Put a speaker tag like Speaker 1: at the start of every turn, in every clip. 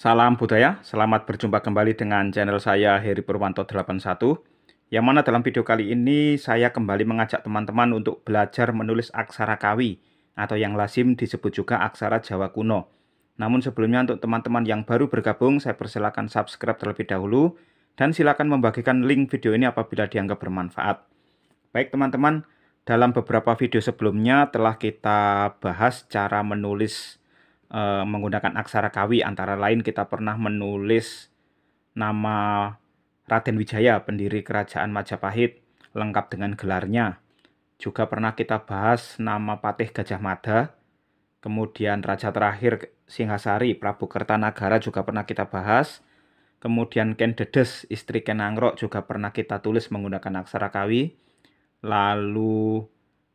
Speaker 1: Salam budaya, selamat berjumpa kembali dengan channel saya Heri Purwanto 81 Yang mana dalam video kali ini saya kembali mengajak teman-teman untuk belajar menulis aksara kawi Atau yang lazim disebut juga aksara Jawa kuno Namun sebelumnya untuk teman-teman yang baru bergabung saya persilakan subscribe terlebih dahulu Dan silakan membagikan link video ini apabila dianggap bermanfaat Baik teman-teman, dalam beberapa video sebelumnya telah kita bahas cara menulis Eh, menggunakan aksara Kawi antara lain kita pernah menulis nama Raden Wijaya pendiri kerajaan Majapahit lengkap dengan gelarnya. Juga pernah kita bahas nama Patih Gajah Mada, kemudian raja terakhir Singhasari Prabu Kertanagara juga pernah kita bahas. Kemudian Ken Dedes, istri Ken Angrok juga pernah kita tulis menggunakan aksara Kawi. Lalu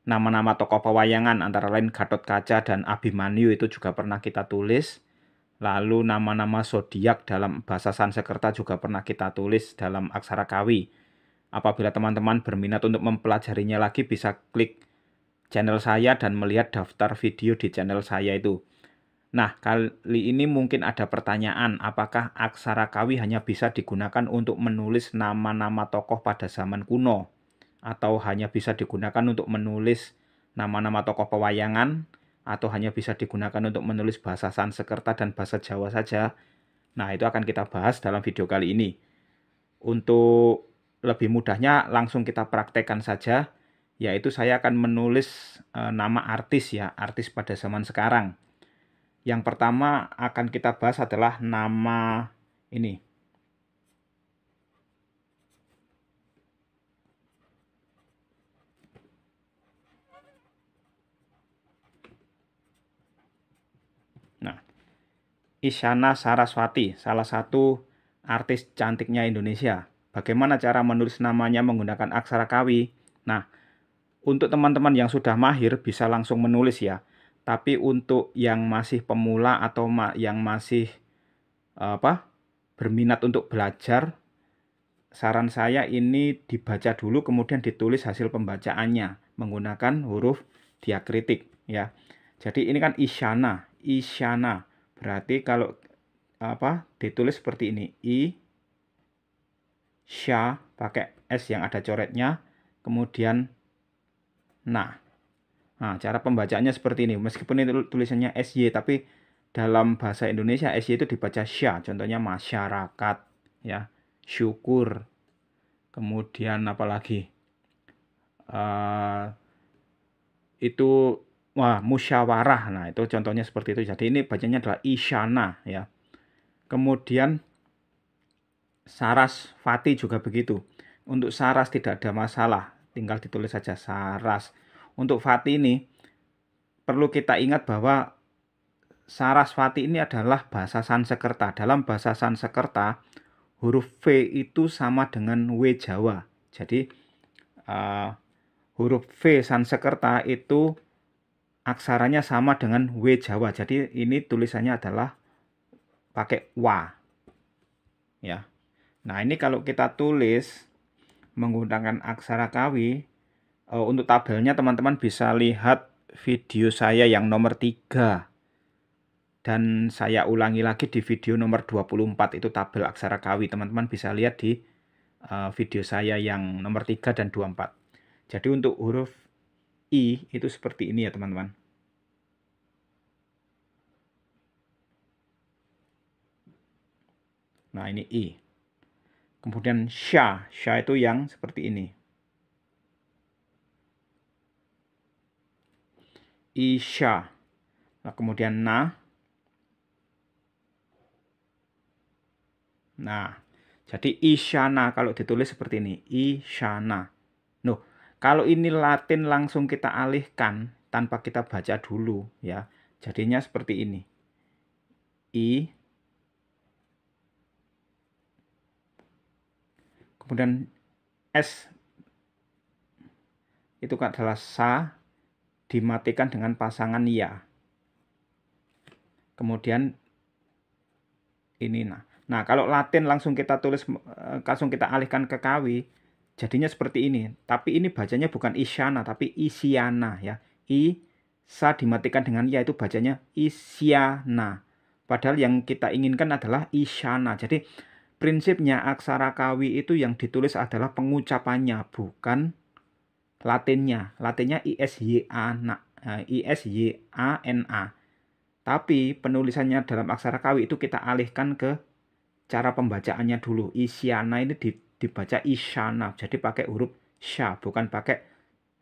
Speaker 1: Nama-nama tokoh pewayangan antara lain Gatot Kaca dan Abimanyu itu juga pernah kita tulis. Lalu nama-nama zodiak dalam bahasa Sanskerta juga pernah kita tulis dalam aksara kawi. Apabila teman-teman berminat untuk mempelajarinya lagi bisa klik channel saya dan melihat daftar video di channel saya itu. Nah, kali ini mungkin ada pertanyaan, apakah aksara kawi hanya bisa digunakan untuk menulis nama-nama tokoh pada zaman kuno? atau hanya bisa digunakan untuk menulis nama-nama tokoh pewayangan atau hanya bisa digunakan untuk menulis bahasa Sanskerta dan bahasa Jawa saja. Nah, itu akan kita bahas dalam video kali ini. Untuk lebih mudahnya langsung kita praktekkan saja, yaitu saya akan menulis e, nama artis ya, artis pada zaman sekarang. Yang pertama akan kita bahas adalah nama ini, Isyana Saraswati, salah satu artis cantiknya Indonesia. Bagaimana cara menulis namanya menggunakan aksara kawi? Nah, untuk teman-teman yang sudah mahir bisa langsung menulis ya. Tapi untuk yang masih pemula atau yang masih apa berminat untuk belajar, saran saya ini dibaca dulu kemudian ditulis hasil pembacaannya menggunakan huruf diakritik ya. Jadi ini kan isyana, isyana. Berarti kalau apa ditulis seperti ini i sya pakai s yang ada coretnya kemudian nah nah cara pembacanya seperti ini meskipun itu tulisannya sy tapi dalam bahasa Indonesia sy itu dibaca sya contohnya masyarakat ya syukur kemudian apalagi uh, eh, itu wah musyawarah. Nah, itu contohnya seperti itu. Jadi ini bacanya adalah isyana ya. Kemudian saras fati juga begitu. Untuk saras tidak ada masalah, tinggal ditulis saja saras. Untuk fati ini perlu kita ingat bahwa sarasvati ini adalah bahasa Sansekerta. Dalam bahasa Sansekerta, huruf V itu sama dengan W Jawa. Jadi uh, huruf V Sansekerta itu aksaranya sama dengan W Jawa. Jadi ini tulisannya adalah pakai wa. Ya. Nah, ini kalau kita tulis menggunakan aksara kawi eh, untuk tabelnya teman-teman bisa lihat video saya yang nomor 3. Dan saya ulangi lagi di video nomor 24 itu tabel aksara kawi. Teman-teman bisa lihat di eh, video saya yang nomor 3 dan 24. Jadi untuk huruf I itu seperti ini ya teman-teman. Nah ini I. Kemudian Sha, Sha itu yang seperti ini. I Sha. Nah, kemudian na. Nah, jadi isyana kalau ditulis seperti ini, isyana. Kalau ini Latin langsung kita alihkan tanpa kita baca dulu ya. Jadinya seperti ini. I kemudian S itu adalah sa dimatikan dengan pasangan ya. Kemudian ini nah. Nah, kalau Latin langsung kita tulis eh, langsung kita alihkan ke kawi, jadinya seperti ini. Tapi ini bacanya bukan isyana, tapi isyana ya. I sa dimatikan dengan ya itu bacanya isyana. Padahal yang kita inginkan adalah isyana. Jadi prinsipnya aksara kawi itu yang ditulis adalah pengucapannya, bukan latinnya. Latinnya isyana, isyana. Eh, tapi penulisannya dalam aksara kawi itu kita alihkan ke cara pembacaannya dulu. Isyana ini di dibaca isyana. Jadi pakai huruf sya, bukan pakai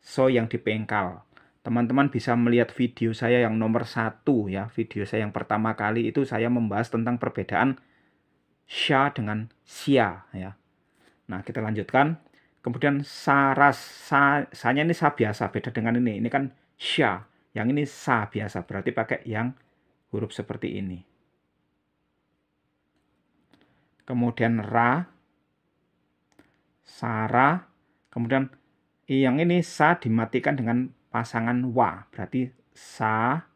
Speaker 1: so yang dipengkal. Teman-teman bisa melihat video saya yang nomor satu ya. Video saya yang pertama kali itu saya membahas tentang perbedaan sya dengan sia ya. Nah kita lanjutkan. Kemudian saras, sa, sanya ini sa biasa, beda dengan ini. Ini kan sya, yang ini sa biasa, berarti pakai yang huruf seperti ini. Kemudian ra, Sara, kemudian yang ini sa dimatikan dengan pasangan wa, berarti sa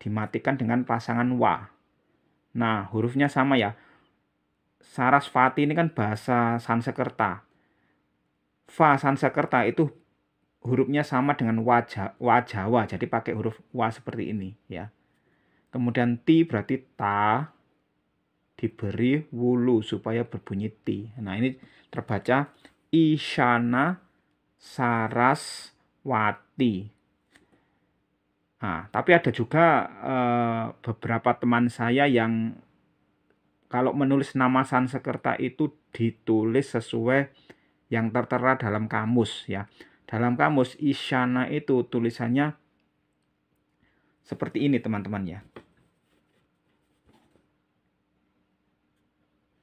Speaker 1: dimatikan dengan pasangan wa. Nah, hurufnya sama ya. Sarasvati ini kan bahasa Sansekerta. Fa Sansekerta itu hurufnya sama dengan wajah wa Jawa, jadi pakai huruf wa seperti ini ya. Kemudian ti berarti ta, diberi wulu supaya berbunyi ti. Nah, ini terbaca Isyana Saraswati. Nah, tapi ada juga e, beberapa teman saya yang kalau menulis nama Sansekerta itu ditulis sesuai yang tertera dalam kamus ya. Dalam kamus Isyana itu tulisannya seperti ini teman-teman ya.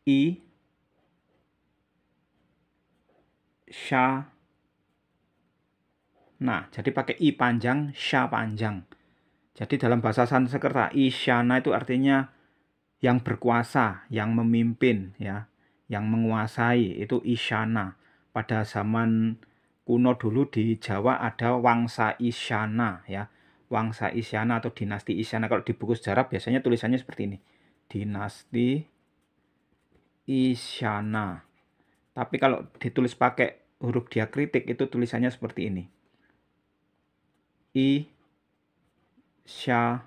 Speaker 1: i sha nah jadi pakai i panjang sha panjang jadi dalam bahasa Sanskerta isyana itu artinya yang berkuasa yang memimpin ya yang menguasai itu isyana pada zaman kuno dulu di Jawa ada wangsa isyana ya wangsa isyana atau dinasti isyana kalau di buku sejarah biasanya tulisannya seperti ini dinasti isyana. Tapi kalau ditulis pakai huruf diakritik itu tulisannya seperti ini. I sya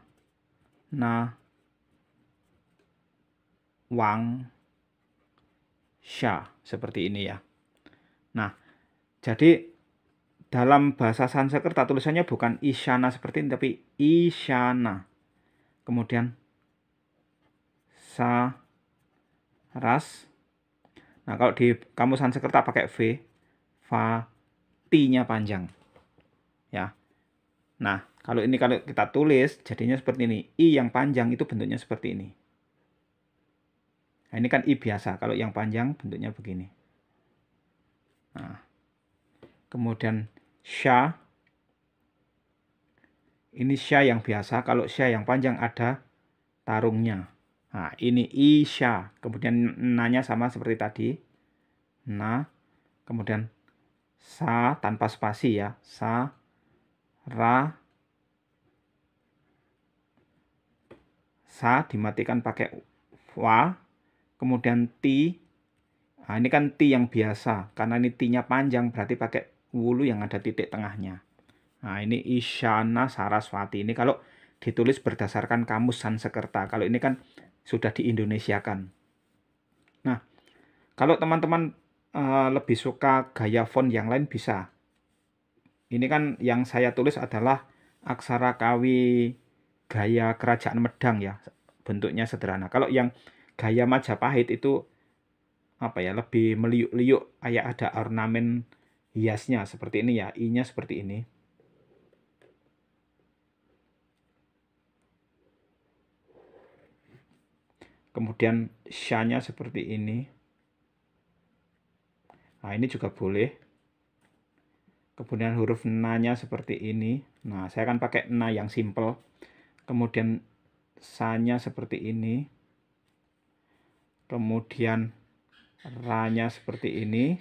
Speaker 1: na wang sya seperti ini ya. Nah, jadi dalam bahasa Sanskerta tulisannya bukan isyana seperti ini tapi isyana. Kemudian sa ras. Nah, kalau di kamus Sanskerta pakai V, fa, t nya panjang. Ya. Nah, kalau ini kalau kita tulis jadinya seperti ini. I yang panjang itu bentuknya seperti ini. Nah, ini kan I biasa. Kalau yang panjang bentuknya begini. Nah, kemudian Sya. Ini Sya yang biasa. Kalau Sya yang panjang ada tarungnya. Nah, ini Isha kemudian nanya sama seperti tadi. Nah, kemudian sa tanpa spasi ya, sa ra sa dimatikan pakai wa, kemudian ti. Nah, ini kan ti yang biasa, karena ini ti-nya panjang berarti pakai wulu yang ada titik tengahnya. Nah, ini isyana saraswati. Ini kalau ditulis berdasarkan kamus Sansekerta. Kalau ini kan sudah diindonesiakan. Nah, kalau teman-teman uh, lebih suka gaya font yang lain bisa. Ini kan yang saya tulis adalah aksara kawi gaya kerajaan Medang ya, bentuknya sederhana. Kalau yang gaya Majapahit itu apa ya, lebih meliuk-liuk kayak ada ornamen hiasnya seperti ini ya, i-nya seperti ini. kemudian shanya seperti ini nah ini juga boleh kemudian huruf nanya seperti ini nah saya akan pakai na yang simple kemudian sanya seperti ini kemudian ranya seperti ini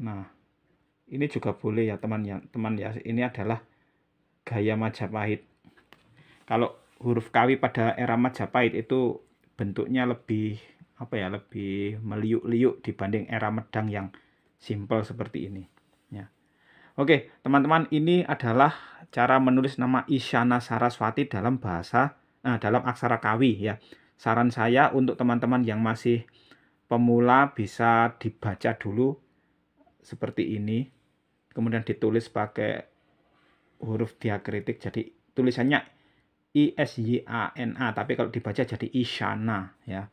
Speaker 1: nah ini juga boleh ya teman ya, teman ya ini adalah gaya Majapahit. Kalau huruf kawi pada era Majapahit itu bentuknya lebih apa ya lebih meliuk-liuk dibanding era Medang yang simple seperti ini. Ya. Oke, teman-teman ini adalah cara menulis nama Isyana Saraswati dalam bahasa eh, dalam aksara kawi ya. Saran saya untuk teman-teman yang masih pemula bisa dibaca dulu seperti ini, kemudian ditulis pakai huruf diakritik jadi tulisannya I S Y A N A tapi kalau dibaca jadi Isyana ya.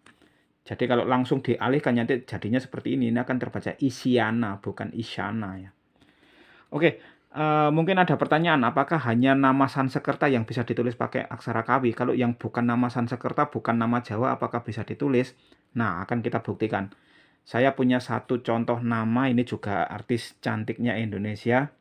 Speaker 1: Jadi kalau langsung dialihkan nanti jadinya seperti ini, ini akan terbaca Isyana bukan Isyana ya. Oke, uh, mungkin ada pertanyaan apakah hanya nama Sansekerta yang bisa ditulis pakai aksara kawi? Kalau yang bukan nama Sansekerta, bukan nama Jawa apakah bisa ditulis? Nah, akan kita buktikan. Saya punya satu contoh nama ini juga artis cantiknya Indonesia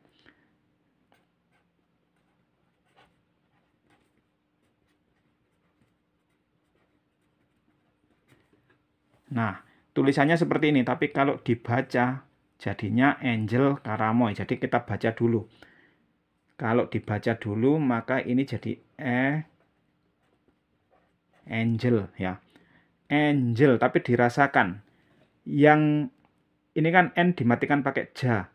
Speaker 1: Nah, tulisannya seperti ini, tapi kalau dibaca jadinya Angel Karamoy. Jadi kita baca dulu. Kalau dibaca dulu, maka ini jadi E Angel ya. Angel, tapi dirasakan. Yang ini kan N dimatikan pakai ja.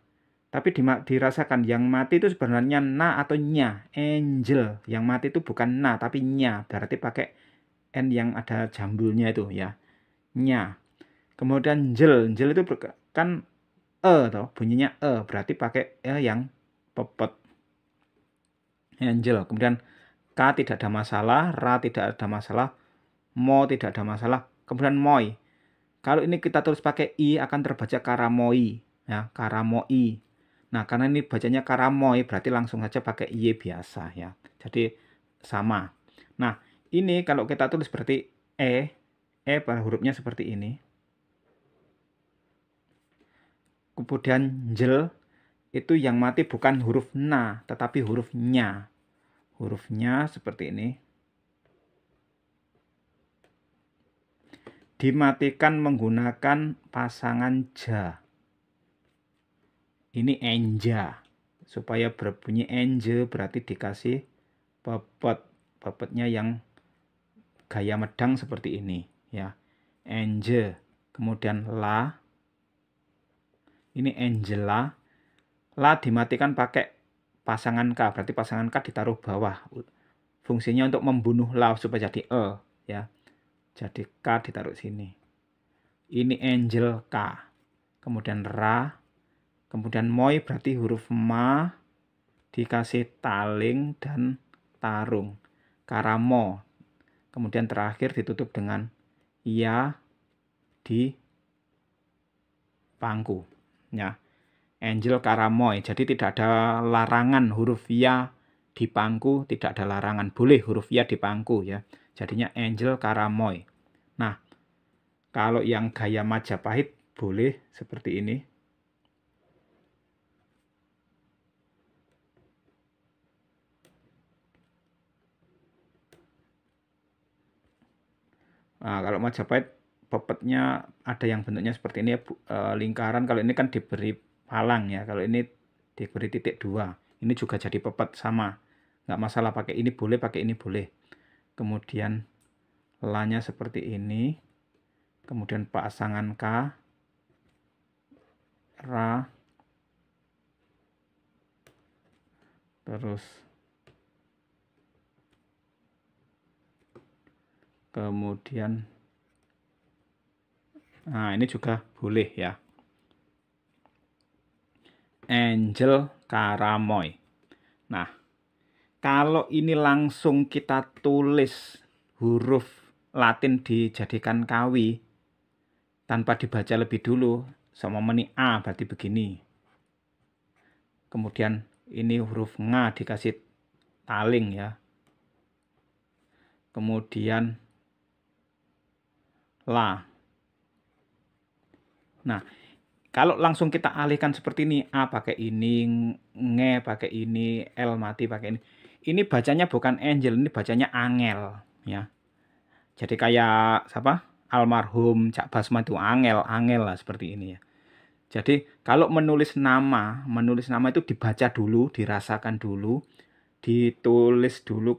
Speaker 1: Tapi dirasakan yang mati itu sebenarnya na atau nya, angel. Yang mati itu bukan na tapi nya, berarti pakai N yang ada jambulnya itu ya nya. Kemudian jel, jel itu kan e atau bunyinya e, berarti pakai e yang pepet. Yang jel. Kemudian k tidak ada masalah, ra tidak ada masalah, mo tidak ada masalah, kemudian moi. Kalau ini kita terus pakai i akan terbaca karamoi, ya, karamoi. Nah, karena ini bacanya karamoi, berarti langsung saja pakai i biasa ya. Jadi sama. Nah, ini kalau kita tulis berarti e E pada hurufnya seperti ini. Kemudian jel itu yang mati bukan huruf na, tetapi huruf nya. Hurufnya seperti ini. Dimatikan menggunakan pasangan ja. Ini enja. Supaya berbunyi enje berarti dikasih pepet. Pepetnya yang gaya medang seperti ini ya Angel kemudian la ini Angela la dimatikan pakai pasangan k berarti pasangan k ditaruh bawah fungsinya untuk membunuh la supaya jadi e ya jadi k ditaruh sini ini angel k kemudian ra kemudian moi berarti huruf ma dikasih taling dan tarung karamo kemudian terakhir ditutup dengan ia di pangku ya angel karamoi jadi tidak ada larangan huruf ya di pangku tidak ada larangan boleh huruf ya di pangku ya jadinya angel karamoi nah kalau yang gaya majapahit boleh seperti ini Nah, kalau Majapahit pepetnya ada yang bentuknya seperti ini ya, e, lingkaran. Kalau ini kan diberi palang ya. Kalau ini diberi titik dua. Ini juga jadi pepet sama. Nggak masalah pakai ini boleh, pakai ini boleh. Kemudian lanya seperti ini. Kemudian pasangan K, Ra, terus kemudian nah ini juga boleh ya Angel Karamoy nah kalau ini langsung kita tulis huruf Latin dijadikan kawi tanpa dibaca lebih dulu sama meni A berarti begini kemudian ini huruf nga dikasih taling ya kemudian la. Nah, kalau langsung kita alihkan seperti ini, A pakai ini, nge pakai ini, L mati pakai ini. Ini bacanya bukan angel, ini bacanya angel, ya. Jadi kayak siapa? Almarhum Cak Basma itu angel, angel lah seperti ini ya. Jadi kalau menulis nama, menulis nama itu dibaca dulu, dirasakan dulu, ditulis dulu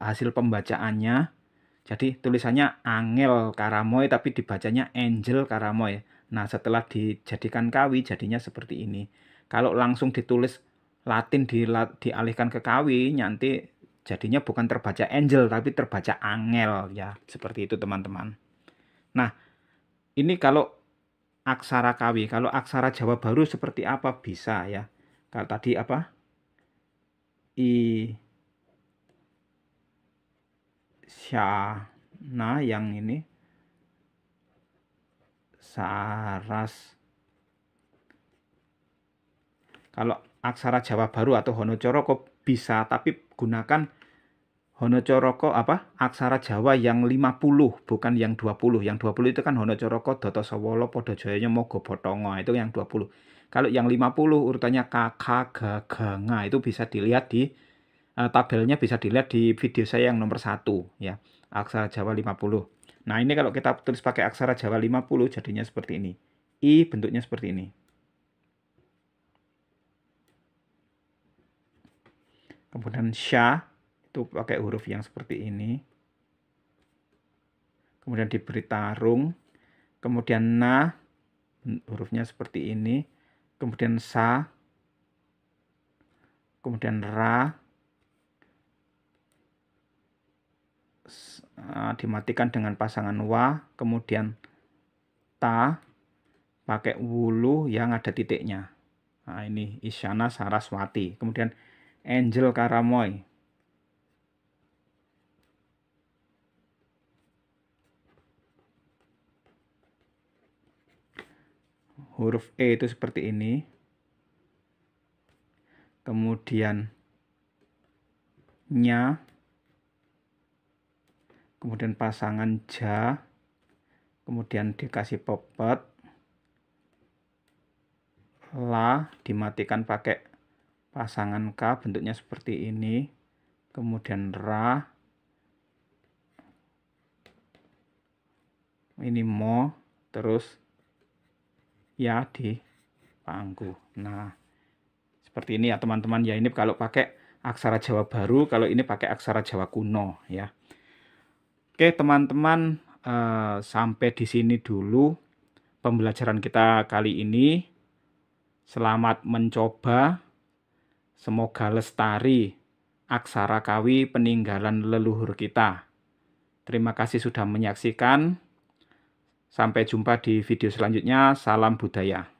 Speaker 1: hasil pembacaannya, jadi tulisannya Angel Karamoy tapi dibacanya Angel Karamoy. Nah setelah dijadikan kawi jadinya seperti ini. Kalau langsung ditulis Latin di, dialihkan ke kawi nanti jadinya bukan terbaca Angel tapi terbaca Angel ya seperti itu teman-teman. Nah ini kalau aksara kawi, kalau aksara Jawa baru seperti apa bisa ya? Kalau tadi apa? I Syana yang ini Saras kalau aksara Jawa baru atau Honocoroko bisa tapi gunakan Honocoroko apa aksara Jawa yang 50 bukan yang 20 yang 20 itu kan Honocoroko Doto Sowolo Podojoyonya Mogo Botongo itu yang 20 kalau yang 50 urutannya kakak Gaganga itu bisa dilihat di Eh, tabelnya bisa dilihat di video saya yang nomor satu, ya, aksara Jawa 50. Nah, ini kalau kita tulis pakai aksara Jawa 50 jadinya seperti ini. I bentuknya seperti ini. Kemudian sya itu pakai huruf yang seperti ini. Kemudian diberi tarung. Kemudian na hurufnya seperti ini. Kemudian sa. Kemudian ra Eh, dimatikan dengan pasangan wa, kemudian ta pakai wulu yang ada titiknya. Nah, ini Isyana Saraswati. Kemudian Angel Karamoy. Huruf E itu seperti ini. Kemudian nya kemudian pasangan ja, kemudian dikasih popet la dimatikan pakai pasangan k bentuknya seperti ini, kemudian ra, ini mo, terus ya di pangku. Nah, seperti ini ya teman-teman ya ini kalau pakai aksara Jawa baru, kalau ini pakai aksara Jawa kuno ya. Oke, teman-teman, eh, sampai di sini dulu pembelajaran kita kali ini. Selamat mencoba. Semoga lestari aksara kawi peninggalan leluhur kita. Terima kasih sudah menyaksikan. Sampai jumpa di video selanjutnya. Salam budaya.